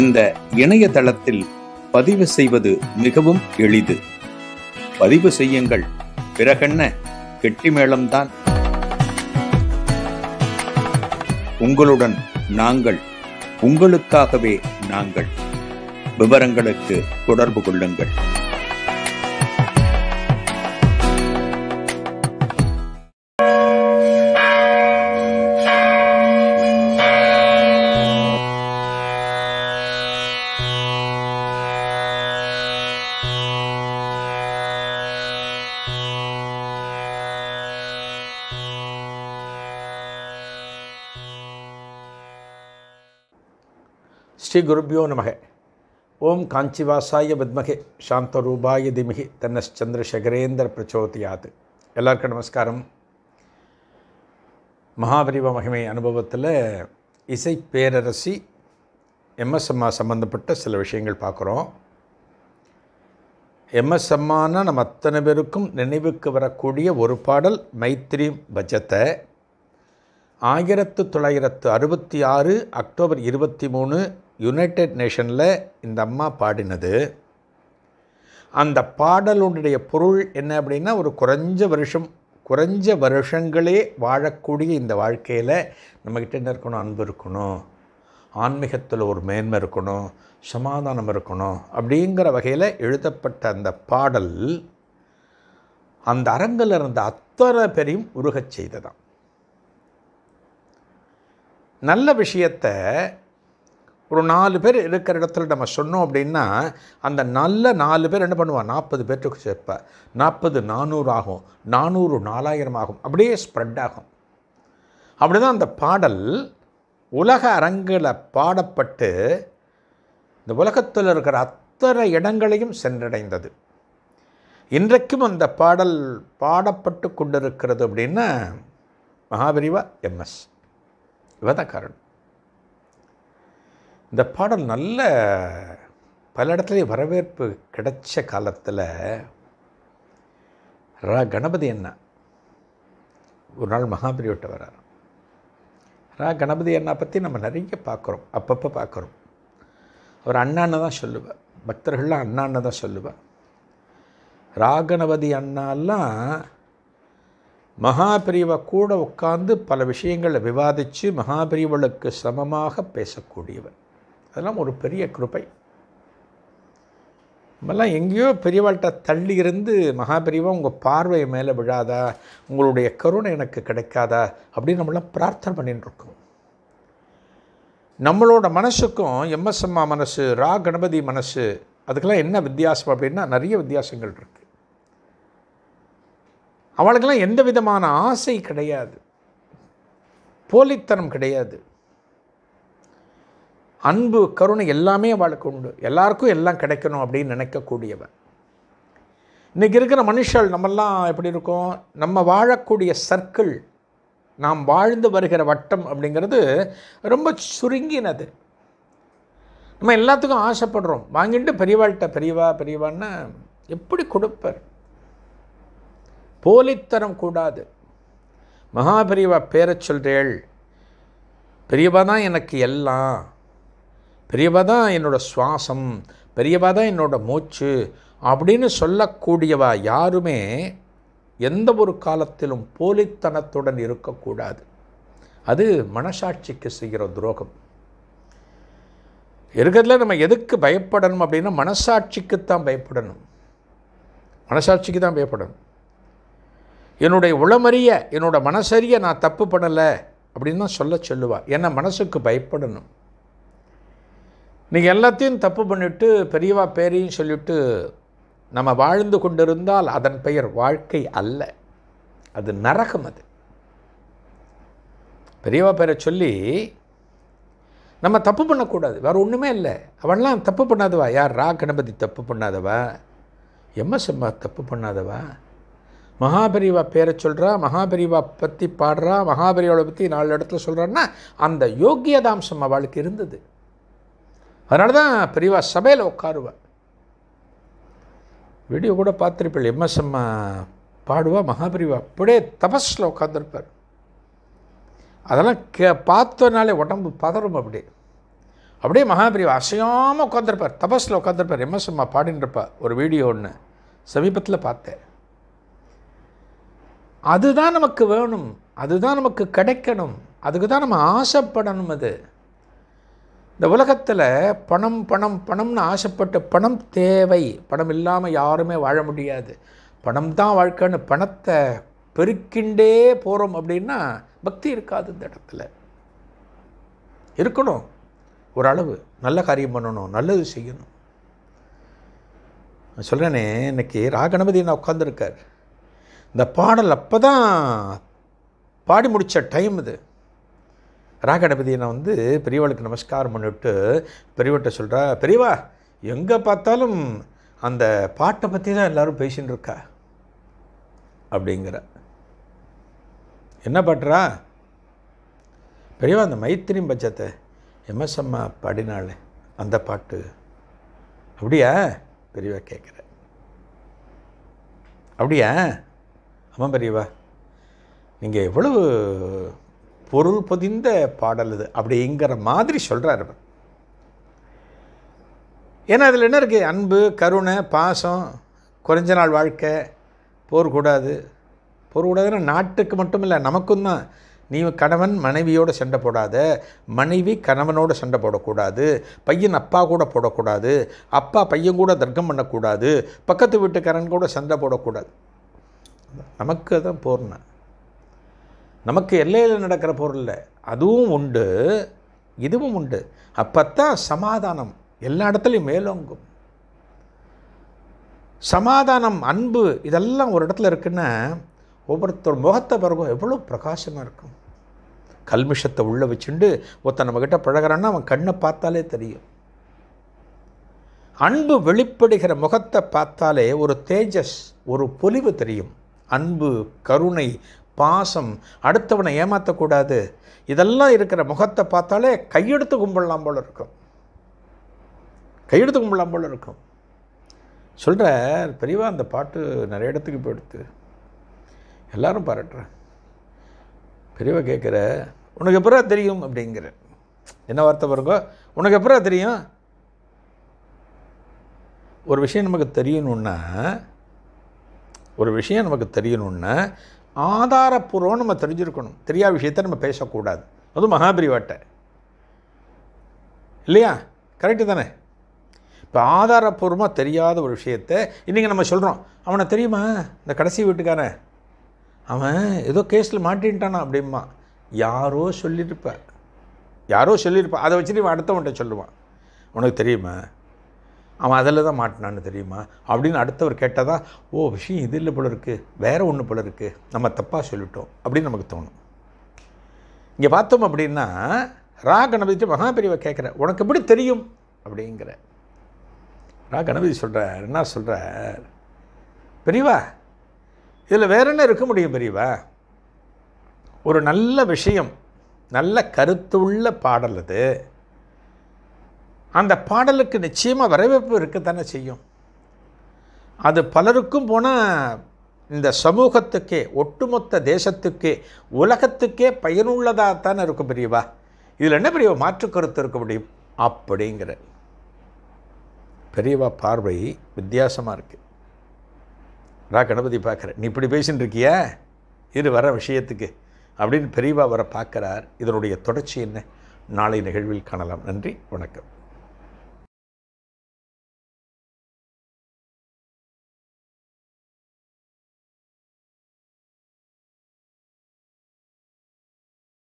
இந்த இணையதளத்தில் பதிவு செய்வது மிகவும் எளிது பதிவு செய்யுங்கள் பிறகென்ன கெட்டிமேளம்தான் உங்களுடன் நாங்கள் உங்களுக்காகவே நாங்கள் விவரங்களுக்கு தொடர்பு கொள்ளுங்கள் ஸ்ரீ குருபியோ நமக ஓம் காஞ்சிவாசாய வித்மகே சாந்தரூபாய திமிகி தன்னச்சந்திரசேகரேந்திர பிரச்சோதியாது எல்லாருக்கும் நமஸ்காரம் மகாபரிவ மகிமை அனுபவத்தில் இசை பேரரசி எம்எஸ் அம்மா சம்மந்தப்பட்ட சில விஷயங்கள் பார்க்குறோம் எம்எஸ் அம்மானால் நம்ம அத்தனை பேருக்கும் நினைவுக்கு வரக்கூடிய ஒரு பாடல் மைத்ரி பஜத்தை ஆயிரத்து தொள்ளாயிரத்து அறுபத்தி ஆறு அக்டோபர் இருபத்தி மூணு யுனைடெட் நேஷனில் இந்த அம்மா பாடினது அந்த பாடலுடைய பொருள் என்ன அப்படின்னா ஒரு குறைஞ்ச வருஷம் குறைஞ்ச வருஷங்களே வாழக்கூடிய இந்த வாழ்க்கையில் நம்மக்கிட்ட என்ன இருக்கணும் அன்பு இருக்கணும் ஆன்மீகத்தில் ஒரு மேன்மை இருக்கணும் சமாதானம் இருக்கணும் அப்படிங்கிற வகையில் எழுதப்பட்ட அந்த பாடல் அந்த அரங்கில் இருந்த அத்தனை பேரையும் உருகச் செய்ததான் நல்ல விஷயத்தை ஒரு நாலு பேர் இருக்கிற இடத்துல நம்ம சொன்னோம் அப்படின்னா அந்த நல்ல நாலு பேர் என்ன பண்ணுவான் நாற்பது பேர்த்துக்கு சேர்ப்பேன் நாற்பது நானூறு ஆகும் நானூறு நாலாயிரம் ஆகும் அப்படியே ஸ்ப்ரெட் ஆகும் அப்படி தான் அந்த பாடல் உலக அரங்கில் பாடப்பட்டு இந்த உலகத்தில் இருக்கிற அத்தனை இடங்களையும் சென்றடைந்தது இன்றைக்கும் அந்த பாடல் பாடப்பட்டு கொண்டிருக்கிறது அப்படின்னா மகாபிரிவா எம்எஸ் இவதான் காரணம் இந்த பாடல் நல்ல பல இடத்துலையும் வரவேற்பு கிடைச்ச காலத்தில் ரா கணபதி அண்ணா ஒரு நாள் மகாபலிவிட்ட வரார் ரா கணபதி அண்ணா பற்றி நம்ம நிறைய பார்க்குறோம் அப்பப்போ பார்க்குறோம் அவர் அண்ணான்னு தான் சொல்லுவார் பக்தர்கள்லாம் அண்ணான்னு தான் சொல்லுவாள் ராகணபதி அண்ணாலாம் மகாபிரிவை கூட உட்காந்து பல விஷயங்களை விவாதித்து மகாபிரிவளுக்கு சமமாக பேசக்கூடியவர் அதெல்லாம் ஒரு பெரிய கிருப்பை நம்மெல்லாம் எங்கேயோ பெரியவாழ்கிட்ட தள்ளி இருந்து மகாபெரியவா உங்கள் பார்வை மேலே விழாதா உங்களுடைய கருணை எனக்கு கிடைக்காதா அப்படின்னு நம்மளாம் பிரார்த்தனை பண்ணிட்டுருக்கோம் நம்மளோட மனசுக்கும் எம்எஸ்எம்மா மனசு ரா கணபதி மனசு அதுக்கெல்லாம் என்ன வித்தியாசம் அப்படின்னா நிறைய வித்தியாசங்கள் இருக்குது அவளுக்கெல்லாம் எந்த விதமான ஆசை கிடையாது போலித்தனம் கிடையாது அன்பு கருணை எல்லாமே அவளுக்கு உண்டு எல்லாருக்கும் எல்லாம் கிடைக்கணும் அப்படின்னு நினைக்கக்கூடியவன் இன்றைக்கி இருக்கிற மனுஷள் நம்மெல்லாம் எப்படி இருக்கோம் நம்ம வாழக்கூடிய சர்க்கிள் நாம் வாழ்ந்து வருகிற வட்டம் அப்படிங்கிறது ரொம்ப சுருங்கினது நம்ம எல்லாத்துக்கும் ஆசைப்படுறோம் வாங்கிட்டு பெரியவாள்கிட்ட பெரியவா பெரியவான்னு எப்படி கொடுப்பர் போலித்தரம் கூடாது மகா பெரியவா பேரை சொல்கிறேள் பெரியவா தான் எனக்கு எல்லாம் பெரியவா தான் என்னோடய சுவாசம் பெரியவா தான் என்னோடய மூச்சு அப்படின்னு சொல்லக்கூடியவா யாருமே எந்த ஒரு காலத்திலும் போலித்தனத்துடன் இருக்கக்கூடாது அது மனசாட்சிக்கு செய்கிற துரோகம் இருக்கிறதுல நம்ம எதுக்கு பயப்படணும் அப்படின்னா மனசாட்சிக்கு தான் பயப்படணும் மனசாட்சிக்கு தான் பயப்படணும் என்னுடைய உளமறிய என்னோட மனசறிய நான் தப்பு பண்ணலை அப்படின்னு தான் சொல்ல சொல்லுவாள் ஏன்னா மனசுக்கு பயப்படணும் நீங்கள் எல்லாத்தையும் தப்பு பண்ணிவிட்டு பெரியவா பேரையும் சொல்லிவிட்டு நம்ம வாழ்ந்து கொண்டிருந்தால் அதன் பெயர் வாழ்க்கை அல்ல அது நரகம் அது பெரியவா பேரை சொல்லி நம்ம தப்பு பண்ணக்கூடாது வேறு ஒன்றுமே இல்லை அவன்லாம் தப்பு பண்ணாதவா யார் ரா கணபதி தப்பு பண்ணாதவா எம்எஸ் எம்மா தப்பு பண்ணாதவா மகாபெரிவா பேரை சொல்கிறா மகாபெரிவா பற்றி பாடுறா மகாபெரிவாவை பற்றி நாலு இடத்துல சொல்கிறான்னா அந்த யோக்கியதாம்சம் அவளுக்கு இருந்தது அதனால தான் பெரியவா சபையில் உட்காருவேன் வீடியோ கூட பார்த்துருப்பீள் அம்மா பாடுவா மகாபிரிவா அப்படியே தபஸில் உட்காந்துருப்பார் அதெல்லாம் கே பார்த்தோனாலே உடம்பு பதறும் அப்படியே அப்படியே மகாபிரிவா அசையாமல் உட்காந்துருப்பார் தபஸில் உட்காந்துருப்பார் எம்எஸ் அம்மா பாடின்றப்பா ஒரு வீடியோ ஒன்று சமீபத்தில் பார்த்தேன் அதுதான் நமக்கு வேணும் அதுதான் நமக்கு கிடைக்கணும் அதுக்கு தான் நம்ம ஆசைப்படணும் அது இந்த உலகத்தில் பணம் பணம் பணம்னு ஆசைப்பட்டு பணம் தேவை பணம் இல்லாமல் யாருமே வாழ முடியாது பணம் தான் வாழ்க்கைன்னு பணத்தை பெருக்கிண்டே போகிறோம் அப்படின்னா பக்தி இருக்காது இந்த இடத்துல இருக்கணும் ஓரளவு நல்ல காரியம் பண்ணணும் நல்லது செய்யணும் நான் சொல்கிறேனே இன்றைக்கி ராகணபதி நான் உட்காந்துருக்கார் இந்த பாடல் அப்போ தான் பாடி முடித்த டைம் இது நான் வந்து பெரியவாளுக்கு நமஸ்காரம் பண்ணிவிட்டு பெரியவட்ட சொல்கிறா பெரியவா எங்கே பார்த்தாலும் அந்த பாட்டை பற்றி தான் எல்லோரும் பேசின்னு இருக்கா அப்படிங்கிற என்ன பாட்டுறா பெரியவா அந்த மைத்திரி பட்சத்தை அம்மா பாடினாலே அந்த பாட்டு அப்படியா பெரியவா கேட்குற அப்படியா ஆமாம் பெரியவா நீங்கள் எவ்வளவு பொருள் பொதிந்த பாடல் இது அப்படிங்கிற மாதிரி சொல்கிறார் அவர் ஏன்னா அதில் என்ன இருக்குது அன்பு கருணை பாசம் குறைஞ்ச நாள் வாழ்க்கை போர் கூடாது போர் கூடாதுன்னா நாட்டுக்கு மட்டும் இல்லை நமக்கும் தான் நீ கணவன் மனைவியோடு சண்டை போடாத மனைவி கணவனோடு சண்டை போடக்கூடாது பையன் அப்பா கூட போடக்கூடாது அப்பா பையன் கூட தர்க்கம் பண்ணக்கூடாது பக்கத்து வீட்டுக்காரன் கூட சண்டை போடக்கூடாது நமக்கு தான் போர்னா நமக்கு எல்லையில் நடக்கிற பொருளில் அதுவும் உண்டு இதுவும் உண்டு அப்போத்தான் சமாதானம் எல்லா இடத்துலையும் மேலோங்கும் சமாதானம் அன்பு இதெல்லாம் ஒரு இடத்துல இருக்குன்னா ஒவ்வொருத்தர் முகத்தை பிறகும் எவ்வளோ பிரகாசமாக இருக்கும் கல்மிஷத்தை உள்ளே வச்சுண்டு ஒருத்தன் நம்மக்கிட்ட பழகிறான்னா அவன் கண்ணை பார்த்தாலே தெரியும் அன்பு வெளிப்படுகிற முகத்தை பார்த்தாலே ஒரு தேஜஸ் ஒரு பொலிவு தெரியும் அன்பு கருணை பாசம் அடுத்தவனை ஏமாற்றக்கூடாது இதெல்லாம் இருக்கிற முகத்தை பார்த்தாலே கையெடுத்து கும்பிடலாம் போல் இருக்கும் கையெடுத்து கும்பிடலாம் போல் இருக்கும் சொல்கிற பெரியவா அந்த பாட்டு நிறைய இடத்துக்கு போயிடுத்து எல்லாரும் பாராட்டுறேன் பெரியவா கேட்குற உனக்கு எப்பரா தெரியும் அப்படிங்கிற என்ன வார்த்தை பாருங்க உனக்கு எப்பரா தெரியும் ஒரு விஷயம் நமக்கு தெரியணுன்னா ஒரு விஷயம் நமக்கு தெரியணுன்னா ஆதாரப்பூர்வம் நம்ம தெரிஞ்சிருக்கணும் தெரியாத விஷயத்தை நம்ம பேசக்கூடாது அதுவும் மகாபிரிவாட்டை இல்லையா கரெக்டு தானே இப்போ ஆதாரப்பூர்வமாக தெரியாத ஒரு விஷயத்த இன்றைக்கி நம்ம சொல்கிறோம் அவனை தெரியுமா இந்த கடைசி வீட்டுக்காரன் அவன் ஏதோ கேஸில் மாட்டின்ட்டானா அப்படிமா யாரோ சொல்லியிருப்ப யாரோ சொல்லியிருப்பா அதை வச்சுட்டு இவன் அடுத்தவன்கிட்ட சொல்லுவான் உனக்கு தெரியுமா அவன் அதில் தான் மாட்டினான்னு தெரியுமா அப்படின்னு அடுத்தவர் கேட்டால் தான் ஓ விஷயம் இது இல்லை போல இருக்குது வேறு ஒன்று போல இருக்குது நம்ம தப்பாக சொல்லிட்டோம் அப்படின்னு நமக்கு தோணும் இங்கே பார்த்தோம் அப்படின்னா ரா கணபதி மகாபிரிவை கேட்குற உனக்கு எப்படி தெரியும் அப்படிங்கிற ரா கணபதி சொல்கிறார் என்ன சொல்கிறார் பெரியவா இதில் வேற என்ன இருக்க முடியும் பெரியவா ஒரு நல்ல விஷயம் நல்ல கருத்து உள்ள பாடல் அது அந்த பாடலுக்கு நிச்சயமாக வரவேற்பு தானே செய்யும் அது பலருக்கும் போனால் இந்த சமூகத்துக்கே ஒட்டுமொத்த தேசத்துக்கே உலகத்துக்கே பயனுள்ளதாக தானே இருக்கும் பெரியவா இதில் என்ன பெரியவா மாற்று கருத்து இருக்க முடியும் அப்படிங்கிற பெரியவா பார்வை வித்தியாசமாக இருக்குது ரா கணபதி பார்க்குற நீ இப்படி பேசின்னு இருக்கியா இது வர விஷயத்துக்கு அப்படின்னு பெரியவா வர பார்க்குறார் இதனுடைய தொடர்ச்சி என்ன நாளை நிகழ்வில் காணலாம் நன்றி வணக்கம்